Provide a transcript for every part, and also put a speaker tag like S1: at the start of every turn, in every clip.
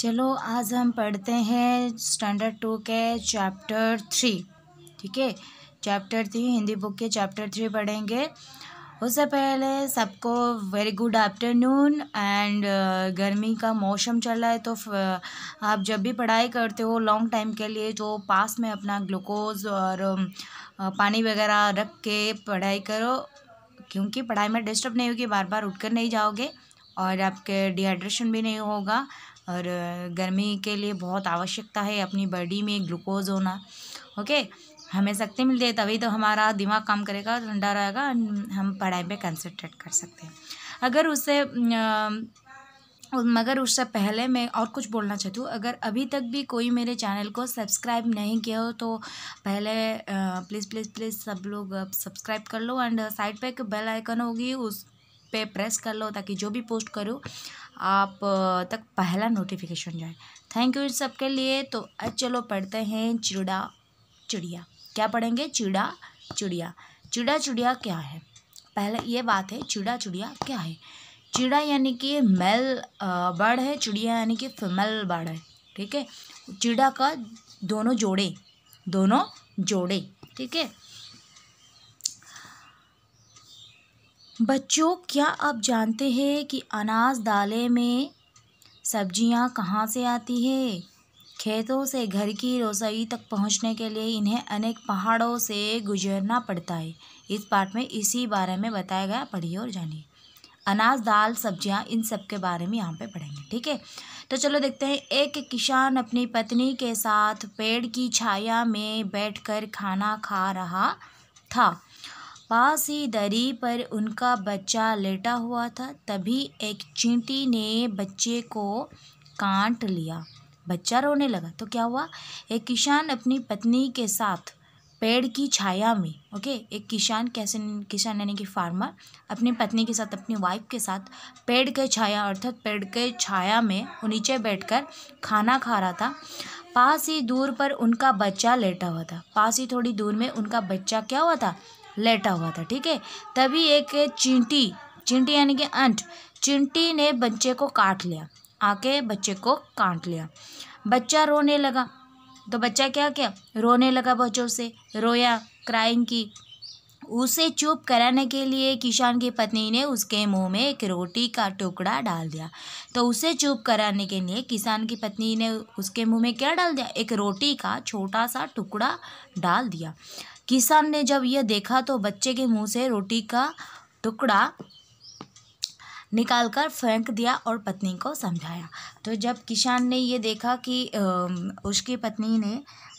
S1: चलो आज हम पढ़ते हैं स्टैंडर्ड टू के चैप्टर थ्री ठीक है चैप्टर थ्री हिंदी बुक के चैप्टर थ्री पढ़ेंगे उससे पहले सबको वेरी गुड आफ्टरनून एंड गर्मी का मौसम चल रहा है तो uh, आप जब भी पढ़ाई करते हो लॉन्ग टाइम के लिए जो तो पास में अपना ग्लूकोज और um, पानी वगैरह रख के पढ़ाई करो क्योंकि पढ़ाई में डिस्टर्ब नहीं होगी बार बार उठ कर नहीं जाओगे और आपके डिहाइड्रेशन भी नहीं होगा और गर्मी के लिए बहुत आवश्यकता है अपनी बॉडी में ग्लूकोज होना ओके हमें शक्ति मिलती है तभी तो हमारा दिमाग काम करेगा ठंडा रहेगा हम पढ़ाई पे कंसंट्रेट कर सकते हैं अगर उससे मगर उससे पहले मैं और कुछ बोलना चाहती हूँ अगर अभी तक भी कोई मेरे चैनल को सब्सक्राइब नहीं किया हो तो पहले प्लीज़ प्लीज़ प्लीज़ सब लोग सब्सक्राइब कर लो एंड साइड पे एक बेल आइकन होगी उस पे प्रेस कर लो ताकि जो भी पोस्ट करो आप तक पहला नोटिफिकेशन जाए थैंक यू इन सब के लिए तो अच्छा चलो पढ़ते हैं चिड़ा चिड़िया क्या पढ़ेंगे चिड़ा चिड़िया चिड़ा चिड़िया क्या है पहला ये बात है चिड़ा चिड़िया क्या है चिड़ा यानी कि मेल बर्ड है चिड़िया यानी कि फीमेल बर्ड है ठीक है चिड़ा का दोनों जोड़े दोनों जोड़े ठीक है बच्चों क्या आप जानते हैं कि अनाज दाले में सब्जियां कहाँ से आती है खेतों से घर की रसोई तक पहुंचने के लिए इन्हें अनेक पहाड़ों से गुजरना पड़ता है इस पाठ में इसी बारे में बताया गया पढ़िए और जानिए अनाज दाल सब्जियां इन सब के बारे में यहाँ पे पढ़ेंगे ठीक है तो चलो देखते हैं एक किसान अपनी पत्नी के साथ पेड़ की छाया में बैठ खाना खा रहा था पास ही दरी पर उनका बच्चा लेटा हुआ था तभी एक चींटी ने बच्चे को काट लिया बच्चा रोने लगा तो क्या हुआ एक किसान अपनी पत्नी के साथ पेड़ की छाया में ओके एक किसान कैसे किसान यानी कि फार्मर अपनी पत्नी के साथ अपनी वाइफ के साथ पेड़ के छाया अर्थात पेड़ के छाया में नीचे बैठकर खाना खा रहा था पास ही दूर पर उनका बच्चा लेटा हुआ था पास ही थोड़ी दूर में उनका बच्चा क्या हुआ था लेटा हुआ था ठीक है तभी एक चींटी चिंटी यानी कि अंट चिंटी ने बच्चे को काट लिया आके बच्चे को काट लिया बच्चा रोने लगा तो बच्चा क्या क्या रोने लगा बच्चों से रोया क्राइंग की उसे चुप कराने के लिए किसान की पत्नी ने उसके मुंह में एक रोटी का टुकड़ा डाल दिया तो उसे चुप कराने के लिए किसान की पत्नी ने उसके मुंह में क्या डाल दिया एक रोटी का छोटा सा टुकड़ा डाल दिया किसान ने जब यह देखा तो बच्चे के मुंह से रोटी का टुकड़ा निकालकर फेंक दिया और पत्नी को समझाया तो जब किसान ने ये देखा कि उसकी पत्नी ने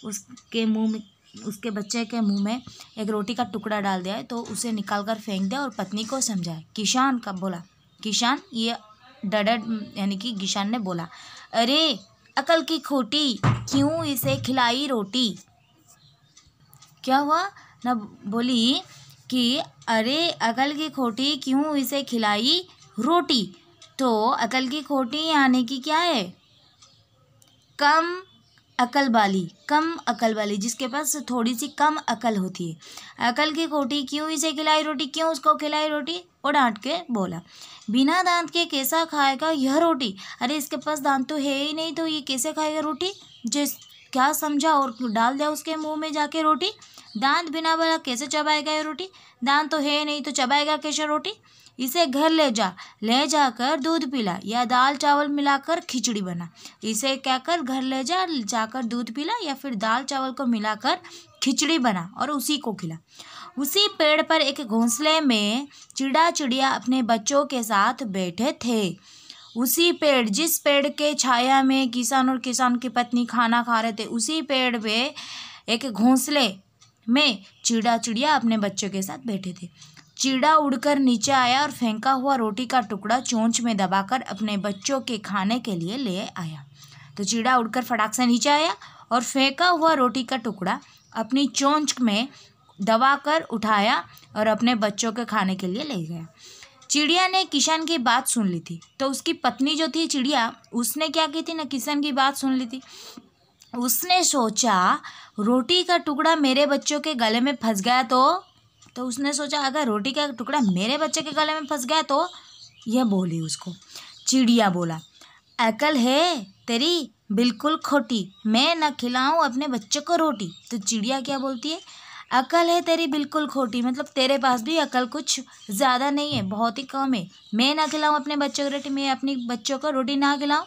S1: उसके मुंह में उसके बच्चे के मुंह में एक रोटी का टुकड़ा डाल दिया है तो उसे निकाल कर फेंक दिया और पत्नी को समझाया किसान का बोला किसान ये डडड यानी कि किसान ने बोला अरे अकल की खोटी क्यों इसे खिलाई रोटी क्या हुआ न बोली कि अरे अकल की खोटी क्यों इसे खिलाई रोटी तो अकल की खोटी यानी कि क्या है कम अकल वाली कम अकल वाली जिसके पास थोड़ी सी कम अकल होती है अकल की खोटी क्यों इसे खिलाई रोटी क्यों उसको खिलाई रोटी और डांट के बोला बिना दांत के कैसा खाएगा यह रोटी अरे इसके पास दांत तो है ही नहीं तो ये कैसे खाएगा रोटी जिस क्या समझा और डाल दिया उसके मुंह में जाके रोटी दांत बिना बोला कैसे चबाएगा ये रोटी दांत तो है नहीं तो चबाएगा कैसे रोटी इसे घर ले जा ले जाकर दूध पिला या दाल चावल मिलाकर खिचड़ी बना इसे क्या कर घर ले जा जाकर दूध पिला या फिर दाल चावल को मिलाकर खिचड़ी बना और उसी को खिला उसी पेड़ पर एक घोंसले में चिड़ा चिड़िया अपने बच्चों के साथ बैठे थे उसी पेड़ जिस पेड़ के छाया में किसान और किसान की पत्नी खाना खा रहे थे उसी पेड़ पे एक घोंसले में चिड़ा चिड़िया अपने बच्चों के साथ बैठे थे चिड़ा उड़कर नीचे आया और फेंका हुआ रोटी का टुकड़ा चोंच में दबाकर अपने बच्चों के खाने के लिए ले आया तो चिड़ा उड़कर फटाक से नीचे आया और फेंका हुआ रोटी का टुकड़ा अपनी चोंच में दबाकर उठाया और अपने बच्चों के खाने के लिए ले गया चिड़िया ने किशन की बात सुन ली थी तो उसकी पत्नी जो थी चिड़िया उसने क्या की थी ना किशन की बात सुन ली थी उसने सोचा रोटी का टुकड़ा मेरे बच्चों के गले में फंस गया तो तो उसने सोचा अगर रोटी का टुकड़ा मेरे बच्चे के गले में फंस गया तो यह बोली उसको चिड़िया बोला अकल है तेरी बिल्कुल खोटी मैं ना खिलाऊं अपने बच्चों को रोटी तो चिड़िया क्या बोलती है अकल है तेरी बिल्कुल खोटी मतलब तेरे पास भी अकल कुछ ज़्यादा नहीं है बहुत ही कम है मैं ना खिलाऊं अपने बच्चों को रोटी मैं अपने बच्चों को रोटी ना खिलाऊं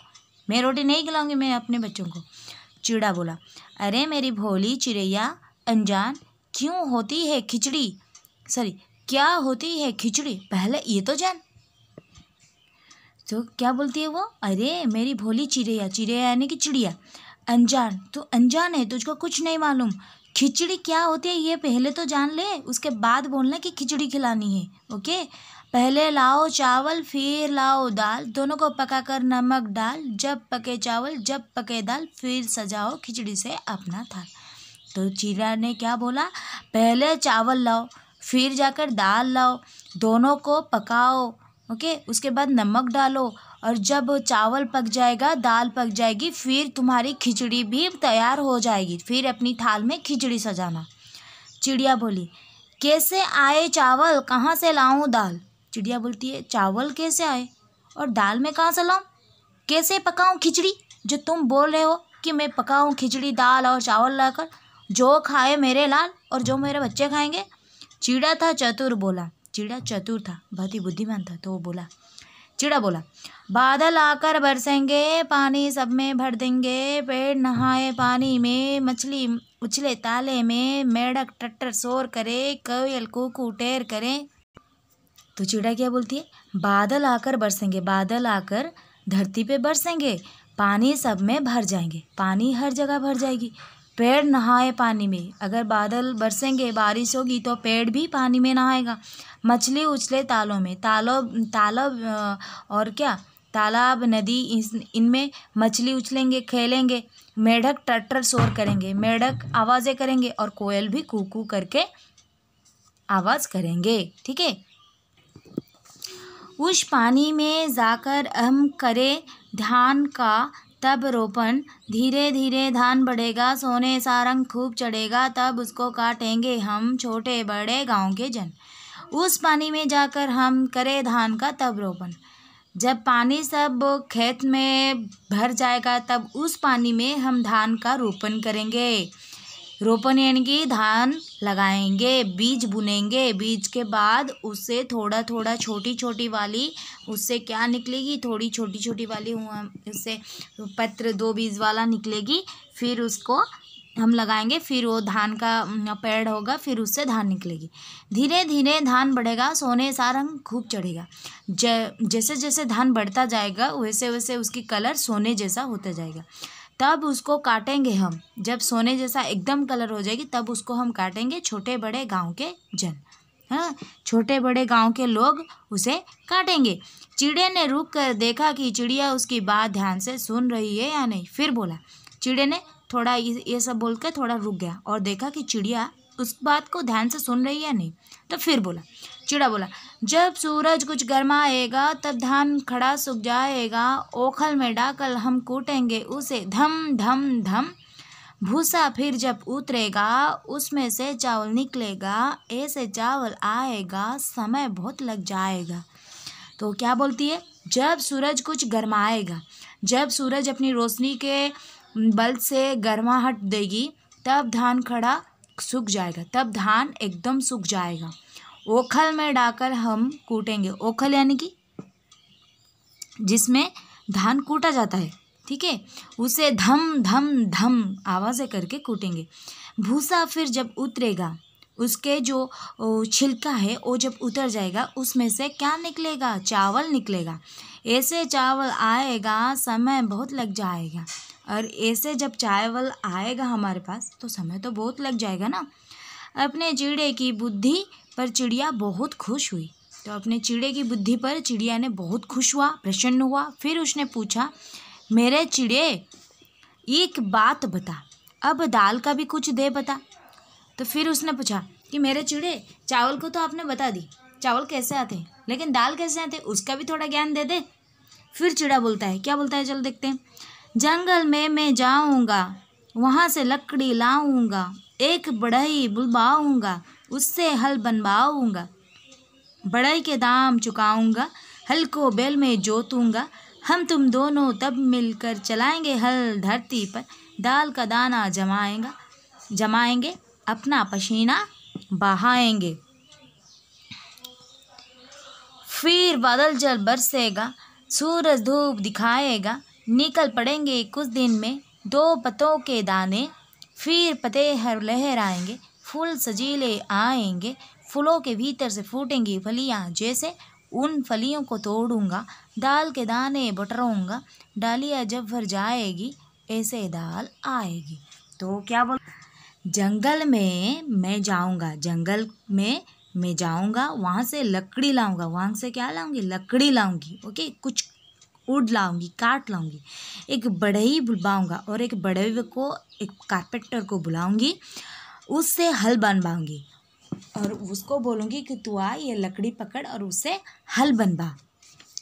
S1: मैं रोटी नहीं खिलाऊंगी मैं अपने बच्चों को चिड़ा बोला अरे मेरी भोली चिड़ैया अनजान क्यों होती है खिचड़ी सॉरी क्या होती है खिचड़ी पहले ये तो जान तो क्या बोलती है वो अरे मेरी भोली चिड़ैया चिड़ैया यानी कि चिड़िया अनजान तो अनजान है तुझको कुछ नहीं मालूम खिचड़ी क्या होती है ये पहले तो जान ले उसके बाद बोलना कि खिचड़ी खिलानी है ओके पहले लाओ चावल फिर लाओ दाल दोनों को पकाकर नमक डाल जब पके चावल जब पके दाल फिर सजाओ खिचड़ी से अपना थाल तो चीरा ने क्या बोला पहले चावल लाओ फिर जाकर दाल लाओ दोनों को पकाओ ओके उसके बाद नमक डालो और जब चावल पक जाएगा दाल पक जाएगी फिर तुम्हारी खिचड़ी भी तैयार हो जाएगी फिर अपनी थाल में खिचड़ी सजाना चिड़िया बोली कैसे आए चावल कहाँ से लाऊं दाल चिड़िया बोलती है चावल कैसे आए और दाल में कहाँ से लाऊँ कैसे पकाऊँ खिचड़ी जो तुम बोल रहे हो कि मैं पकाऊँ खिचड़ी दाल और चावल लाकर जो खाए मेरे लाल और जो मेरे बच्चे खाएंगे चिड़ा था चतुर बोला चिड़ा चतुर था बहुत ही बुद्धिमान था तो वो बोला चिड़ा बोला बादल आकर बरसेंगे पानी सब में भर देंगे पेड़ नहाए पानी में मछली उछले ताले में मेढक टट्टर शोर करे कोयल कुकू टेर करें तो चिड़िया क्या बोलती है बादल आकर बरसेंगे बादल आकर धरती पे बरसेंगे पानी सब में भर जाएंगे पानी हर जगह भर जाएगी पेड़ नहाए पानी में अगर बादल बरसेंगे बारिश होगी तो पेड़ भी पानी में नहाएगा मछली उछले तालों में तालाब तालाब और क्या तालाब नदी इनमें मछली उछलेंगे खेलेंगे मेढक ट्रैक्टर शोर करेंगे मेढक आवाज़ें करेंगे और कोयल भी कूकू करके आवाज़ करेंगे ठीक है उस पानी में जाकर हम करें धान का तब रोपण धीरे धीरे धान बढ़ेगा सोने सा रंग खूब चढ़ेगा तब उसको काटेंगे हम छोटे बड़े गांव के जन उस पानी में जाकर हम करें धान का तब रोपण जब पानी सब खेत में भर जाएगा तब उस पानी में हम धान का रोपण करेंगे रोपण यानी कि धान लगाएंगे बीज बुनेंगे बीज के बाद उससे थोड़ा थोड़ा छोटी छोटी वाली उससे क्या निकलेगी थोड़ी छोटी छोटी वाली उससे पत्र दो बीज वाला निकलेगी फिर उसको हम लगाएंगे फिर वो धान का पेड़ होगा फिर उससे धान निकलेगी धीरे धीरे धान बढ़ेगा सोने सा रंग खूब चढ़ेगा जैसे जैसे धान बढ़ता जाएगा वैसे वैसे उसकी कलर सोने जैसा होता जाएगा तब उसको काटेंगे हम जब सोने जैसा एकदम कलर हो जाएगी तब उसको हम काटेंगे छोटे बड़े गांव के जन हाँ छोटे बड़े गांव के लोग उसे काटेंगे चिड़े ने रुक कर देखा कि चिड़िया उसकी बात ध्यान से सुन रही है या नहीं फिर बोला चिड़े ने थोड़ा ये सब बोल कर थोड़ा रुक गया और देखा कि चिड़िया उस बात को ध्यान से सुन रही है या नहीं तो फिर बोला चिड़ा बोला जब सूरज कुछ गरमाएगा तब धान खड़ा सूख जाएगा ओखल में डाकल हम कूटेंगे उसे धम धम धम भूसा फिर जब उतरेगा उसमें से चावल निकलेगा ऐसे चावल आएगा समय बहुत लग जाएगा तो क्या बोलती है जब सूरज कुछ गरमाएगा जब सूरज अपनी रोशनी के बल से गर्माहट देगी तब धान खड़ा सूख जाएगा तब धान एकदम सूख जाएगा ओखल में डाकर हम कूटेंगे ओखल यानी कि जिसमें धान कूटा जाता है ठीक है उसे धम धम धम आवाज़ें करके कूटेंगे भूसा फिर जब उतरेगा उसके जो छिलका है वो जब उतर जाएगा उसमें से क्या निकलेगा चावल निकलेगा ऐसे चावल आएगा समय बहुत लग जाएगा और ऐसे जब चावल आएगा हमारे पास तो समय तो बहुत लग जाएगा ना अपने जीड़े की बुद्धि पर चिड़िया बहुत खुश हुई तो अपने चिड़े की बुद्धि पर चिड़िया ने बहुत खुश हुआ प्रसन्न हुआ फिर उसने पूछा मेरे चिड़े एक बात बता अब दाल का भी कुछ दे बता तो फिर उसने पूछा कि मेरे चिड़े चावल को तो आपने बता दी चावल कैसे आते हैं लेकिन दाल कैसे आते उसका भी थोड़ा ज्ञान दे दे फिर चिड़ा बोलता है क्या बोलता है चल देखते हैं जंगल में मैं जाऊँगा वहाँ से लकड़ी लाऊँगा एक बढ़ई बुलवाऊँगा उससे हल बनवाऊँगा बड़ाई के दाम चुकाऊँगा हल को बेल में जोतूँगा हम तुम दोनों तब मिलकर चलाएंगे हल धरती पर दाल का दाना जमाएंगा जमाएंगे अपना पसीना बहाएंगे फिर बादल जल बरसेगा सूरज धूप दिखाएगा निकल पड़ेंगे कुछ दिन में दो पतों के दाने फिर पते हर लहराएंगे फूल सजीले आएंगे फूलों के भीतर से फूटेंगी फलियाँ जैसे उन फलियों को तोड़ूंगा दाल के दाने बटरूंगा डालिया जब भर जाएगी ऐसे दाल आएगी तो क्या बोल जंगल में मैं जाऊंगा जंगल में मैं जाऊंगा वहाँ से लकड़ी लाऊंगा वहाँ से क्या लाऊंगी लकड़ी लाऊंगी ओके कुछ उड़ लाऊंगी काट लाऊंगी एक बढ़ई बुलवाऊंगा और एक बढ़ई को एक कारपेंटर को बुलाऊंगी उससे हल बनवाऊँगी और उसको बोलूँगी कि तू आ ये लकड़ी पकड़ और उससे हल बनवा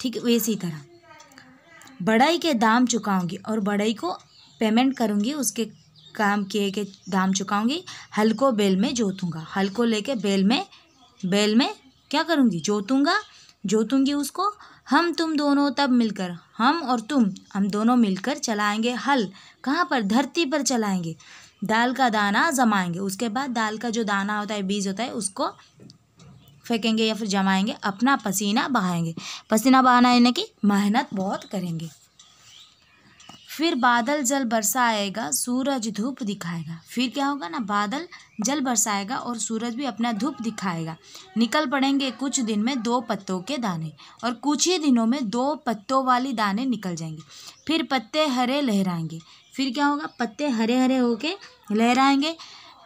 S1: ठीक वैसी तरह बड़ाई के दाम चुकाऊँगी और बड़ाई को पेमेंट करूँगी उसके काम किए के दाम चुकाऊँगी हल को बेल में जोतूँगा हल को लेके बेल में बेल में क्या करूँगी जोतूँगा जोतूँगी उसको हम तुम दोनों तब मिलकर हम और तुम हम दोनों मिलकर चलाएंगे हल कहाँ पर धरती पर चलाएंगे दाल का दाना जमाएंगे उसके बाद दाल का जो दाना होता है बीज होता है उसको फेंकेंगे या फिर जमाएंगे अपना पसीना बहाएंगे पसीना बहाना यानी कि मेहनत बहुत करेंगे फिर बादल जल बरसाएगा सूरज धूप दिखाएगा फिर क्या होगा ना बादल जल बरसाएगा और सूरज भी अपना धूप दिखाएगा निकल पड़ेंगे कुछ दिन में दो पत्तों के दाने और कुछ ही दिनों में दो पत्तों वाली दाने निकल जाएंगे फिर पत्ते हरे लहराएंगे फिर क्या होगा पत्ते हरे हरे होके लहराएंगे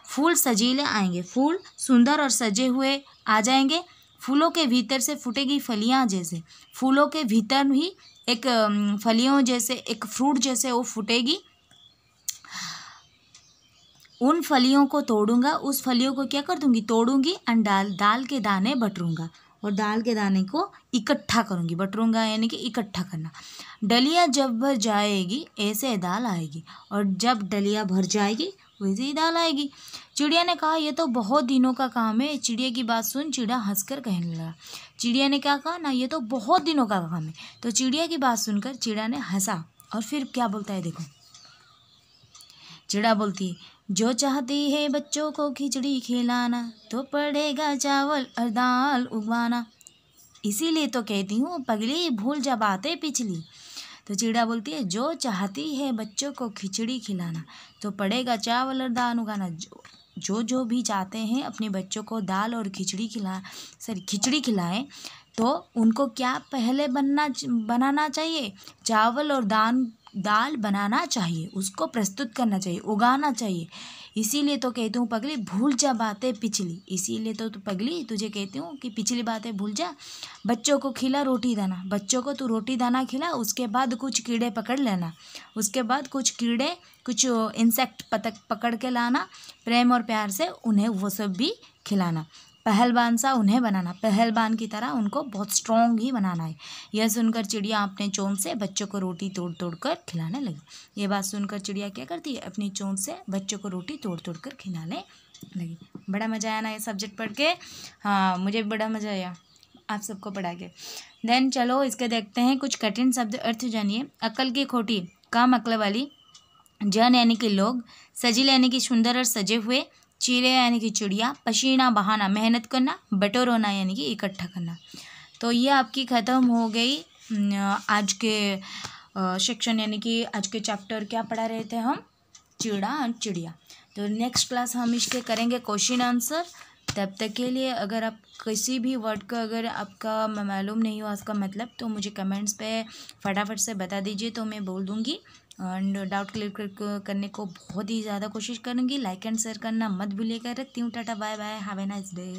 S1: फूल सजीले आएंगे फूल सुंदर और सजे हुए आ जाएंगे फूलों के भीतर से फूटेगी फलियाँ जैसे फूलों के भीतर ही एक फलियों जैसे एक फ्रूट जैसे वो फूटेगी उन फलियों को तोड़ूंगा उस फलियों को क्या कर दूंगी तोड़ूंगी अंडाल डाल दाल के दाने बटरूंगा और दाल के दाने को इकट्ठा करूँगी बटरूँगा यानी कि इकट्ठा करना डलिया जब भर जाएगी ऐसे दाल आएगी और जब डलिया भर जाएगी वैसे ही दाल आएगी चिड़िया ने कहा यह तो बहुत दिनों का काम है चिड़िया की बात सुन चिड़िया हंसकर कहने लगा चिड़िया ने क्या कहा ना ये तो बहुत दिनों का काम है तो चिड़िया की बात सुनकर चिड़िया ने हंसा और फिर क्या बोलता है देखो चिड़ा बोलती जो चाहती है बच्चों को खिचड़ी खिलाना तो पड़ेगा चावल और दाल उगवाना इसीलिए तो कहती हूँ पगली भूल जा आते पिछली तो चिड़ा बोलती है जो चाहती है बच्चों को खिचड़ी खिलाना तो पड़ेगा चावल और दाल उगाना जो जो जो भी चाहते हैं अपने बच्चों को दाल और खिचड़ी खिला सॉरी खिचड़ी खिलाएं तो उनको क्या पहले बनना बनाना चाहिए चावल और दान दाल बनाना चाहिए उसको प्रस्तुत करना चाहिए उगाना चाहिए इसीलिए तो कहती हूँ पगली भूल जा बातें पिछली इसीलिए तो तू पगली तुझे कहती हूँ कि पिछली बातें भूल जा बच्चों को खिला रोटी दाना बच्चों को तू रोटी दाना खिला उसके बाद कुछ कीड़े पकड़ लेना उसके बाद कुछ कीड़े कुछ इंसेक्ट पतक पकड़ के लाना प्रेम और प्यार से उन्हें वो सब भी खिलाना पहलवान सा उन्हें बनाना पहलवान की तरह उनको बहुत स्ट्रॉन्ग ही बनाना है यह सुनकर चिड़िया अपने चोंच से बच्चों को रोटी तोड़ तोड़ कर खिलाने लगी ये बात सुनकर चिड़िया क्या करती है अपनी चोंच से बच्चों को रोटी तोड़ तोड़ कर खिलाने लगी बड़ा मज़ा आया ना ये सब्जेक्ट पढ़ के हाँ मुझे भी बड़ा मज़ा आया आप सबको पढ़ा के देन चलो इसके देखते हैं कुछ कठिन शब्द अर्थ जानिए अकल की खोटी काम अकल वाली जन यानी कि लोग सजी यानी कि सुंदर और सजे हुए चीरे यानी कि चिड़िया पसीना बहाना मेहनत करना बटोर होना यानी कि इकट्ठा करना तो ये आपकी ख़त्म हो गई आज के सेक्शन यानी कि आज के चैप्टर क्या पढ़ा रहे थे हम चिड़ा और चिड़िया तो नेक्स्ट क्लास हम इसके करेंगे क्वेश्चन आंसर तब तक के लिए अगर आप किसी भी वर्ड का अगर आपका मालूम नहीं हुआ उसका मतलब तो मुझे कमेंट्स पे फटाफट से बता दीजिए तो मैं बोल दूँगी एंड डाउट क्लियर करने को बहुत ही ज़्यादा कोशिश करूँगी लाइक एंड शेयर करना मत भूलिएगा रखती हूँ tata bye bye have a nice day